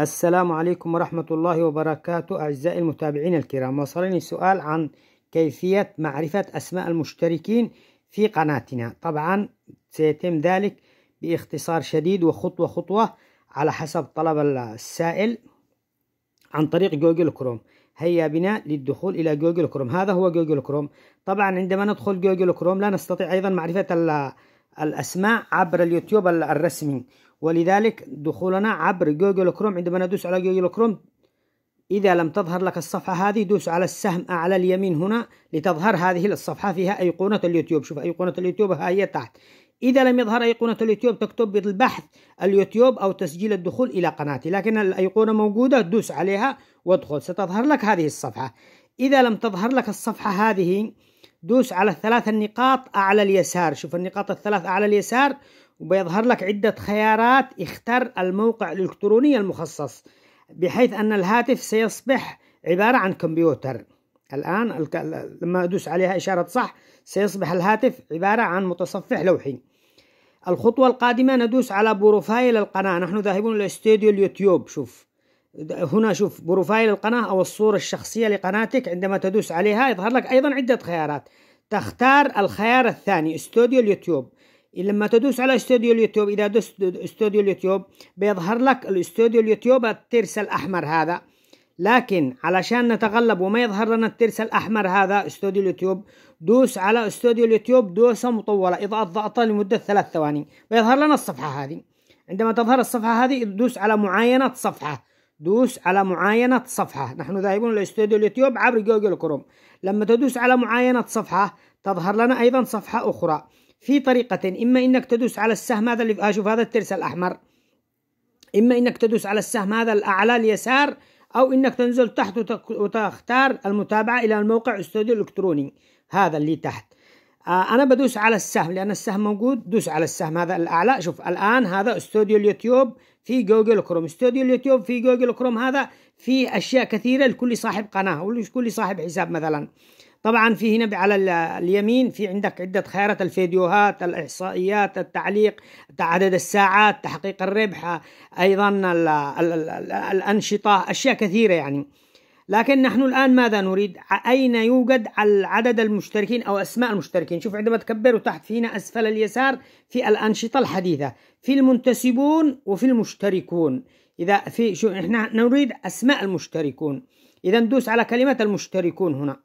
السلام عليكم ورحمة الله وبركاته أعزائي المتابعين الكرام وصلني سؤال عن كيفية معرفة أسماء المشتركين في قناتنا طبعا سيتم ذلك باختصار شديد وخطوة خطوة على حسب طلب السائل عن طريق جوجل كروم هيا بنا للدخول إلى جوجل كروم هذا هو جوجل كروم طبعا عندما ندخل جوجل كروم لا نستطيع أيضا معرفة الأسماء عبر اليوتيوب الرسمي ولذلك دخولنا عبر جوجل كروم عندما ندوس على جوجل كروم إذا لم تظهر لك الصفحة هذه دوس على السهم أعلى اليمين هنا لتظهر هذه الصفحة فيها أيقونة اليوتيوب شوف أيقونة اليوتيوب ها هي تحت إذا لم يظهر أيقونة اليوتيوب تكتب بالبحث اليوتيوب أو تسجيل الدخول إلى قناتي لكن الأيقونة موجودة دوس عليها وادخل ستظهر لك هذه الصفحة إذا لم تظهر لك الصفحة هذه دوس على الثلاث النقاط أعلى اليسار شوف النقاط الثلاث أعلى اليسار وبيظهر لك عدة خيارات اختر الموقع الإلكتروني المخصص بحيث أن الهاتف سيصبح عبارة عن كمبيوتر الآن لما أدوس عليها إشارة صح سيصبح الهاتف عبارة عن متصفح لوحي الخطوة القادمة ندوس على بروفايل القناة نحن ذاهبون إلى استوديو اليوتيوب شوف هنا شوف بروفايل القناة أو الصورة الشخصية لقناتك عندما تدوس عليها يظهر لك أيضا عدة خيارات تختار الخيار الثاني استوديو اليوتيوب لما تدوس على استوديو اليوتيوب إذا دوس استوديو اليوتيوب بيظهر لك الاستوديو اليوتيوب الترس الأحمر هذا لكن علشان نتغلب وما يظهر لنا الترس الأحمر هذا استوديو اليوتيوب دوس على استوديو اليوتيوب دوسة مطولة إضغط ضغطة لمدة ثلاث ثواني بيظهر لنا الصفحة هذه عندما تظهر الصفحة هذه دوس على معاينة صفحة دوس على معاينة صفحة نحن ذاهبون إلى استوديو اليوتيوب عبر جوجل كروم لما تدوس على معاينة صفحة تظهر لنا أيضا صفحة أخرى في طريقتين إما إنك تدوس على السهم هذا اللي أشوف هذا الترس الأحمر إما إنك تدوس على السهم هذا الأعلى اليسار أو إنك تنزل تحت وتختار المتابعة إلى الموقع استوديو الإلكتروني هذا اللي تحت آه، أنا بدوس على السهم لأن السهم موجود دوس على السهم هذا الأعلى شوف الآن هذا استوديو اليوتيوب في جوجل كروم استوديو اليوتيوب في جوجل كروم هذا في اشياء كثيره لكل صاحب قناه ولكل صاحب حساب مثلا طبعا في هنا على اليمين في عندك عدة خيارات الفيديوهات الإحصائيات التعليق عدد الساعات تحقيق الربح أيضا الـ الـ الـ الأنشطة أشياء كثيرة يعني لكن نحن الآن ماذا نريد؟ أين يوجد العدد المشتركين أو أسماء المشتركين؟ شوف عندما تكبر وتحت فينا أسفل اليسار في الأنشطة الحديثة في المنتسبون وفي المشتركون إذا في شو إحنا نريد أسماء المشتركون إذا ندوس على كلمة المشتركون هنا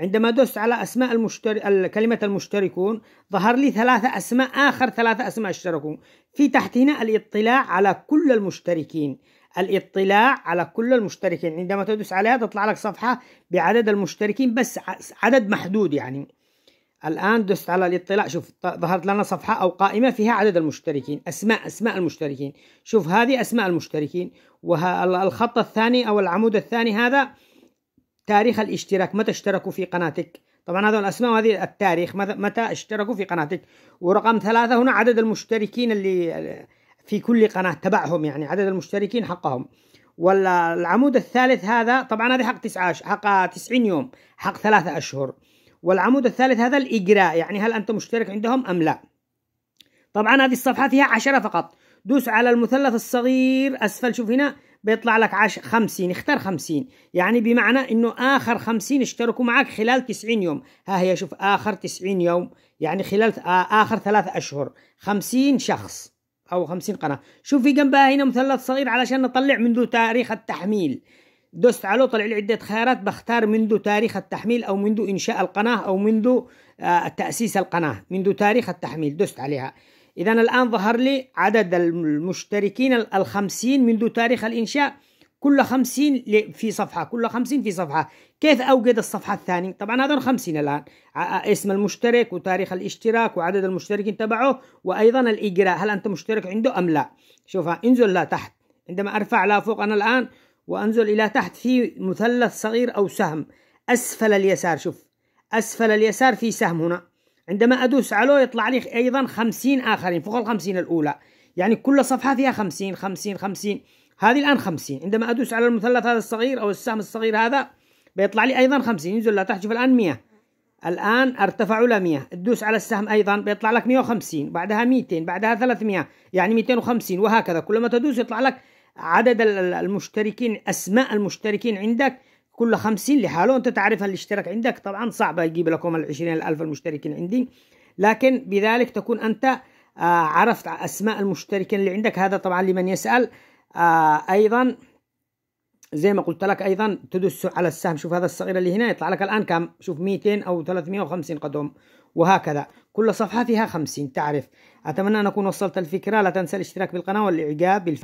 عندما دست على أسماء المشتر... كلمة المشتركون ظهر لي ثلاثة أسماء آخر ثلاثة أسماء اشتركوا في تحت هنا الاطلاع على كل المشتركين الاطلاع على كل المشتركين عندما تدوس عليها تطلع لك صفحة بعدد المشتركين بس عدد محدود يعني الآن دست على الاطلاع شوف ظهرت لنا صفحة أو قائمة فيها عدد المشتركين أسماء أسماء المشتركين شوف هذه أسماء المشتركين والخط الثاني أو العمود الثاني هذا تاريخ الاشتراك متى اشتركوا في قناتك طبعا هذول الاسماء وهذه التاريخ متى اشتركوا في قناتك ورقم ثلاثة هنا عدد المشتركين اللي في كل قناة تبعهم يعني عدد المشتركين حقهم والعمود الثالث هذا طبعا هذا حق تسعة حق 90 يوم حق ثلاثة أشهر والعمود الثالث هذا الإجراء يعني هل أنت مشترك عندهم أم لا طبعا هذه الصفحة فيها عشرة فقط دوس على المثلث الصغير أسفل شوف هنا بيطلع لك عش... 50 اختر 50 يعني بمعنى انه اخر 50 اشتركوا معك خلال 90 يوم ها هي شوف اخر 90 يوم يعني خلال اخر ثلاث اشهر 50 شخص او 50 قناه شوف في جنبها هنا مثلث صغير علشان نطلع منذ تاريخ التحميل دوست عليه طلع لي عدة خيارات بختار منذ تاريخ التحميل أو منذ إنشاء القناة أو منذ تأسيس القناة منذ تاريخ التحميل دوست عليها إذا الآن ظهر لي عدد المشتركين الخمسين منذ تاريخ الإنشاء كل خمسين في صفحة كل خمسين في صفحة كيف أوجد الصفحة الثانية طبعا هذا خمسين الآن اسم المشترك وتاريخ الاشتراك وعدد المشتركين تبعه وأيضا الإجراء هل أنت مشترك عنده أم لا شوفها انزل لا تحت عندما أرفع لا فوق أنا الآن وأنزل إلى تحت في مثلث صغير أو سهم أسفل اليسار شوف أسفل اليسار في سهم هنا عندما أدوس على يطلع لي أيضا 50 آخرين فوق ال 50 الأولى يعني كل صفحة فيها 50 50 50 هذه الآن 50 عندما أدوس على المثلث هذا الصغير أو السهم الصغير هذا بيطلع لي أيضا 50 ينزل لتحت شوف الآن 100 الآن ارتفعوا إلى 100 تدوس على السهم أيضا بيطلع لك 150 بعدها 200 بعدها 300 يعني 250 وهكذا كلما تدوس يطلع لك عدد المشتركين أسماء المشتركين عندك كل خمسين لحاله أنت تعرف الاشتراك عندك طبعا صعب يجيب لكم العشرين ألف المشتركين عندي لكن بذلك تكون أنت آه، عرفت أسماء المشتركين اللي عندك هذا طبعا لمن يسأل آه، أيضا زي ما قلت لك أيضا تدس على السهم شوف هذا الصغير اللي هنا يطلع لك الآن كم شوف 200 أو 350 قدم وهكذا كل صفحة فيها 50 تعرف أتمنى أن أكون وصلت الفكرة لا تنسى الاشتراك بالقناة والإعجاب بالفيديو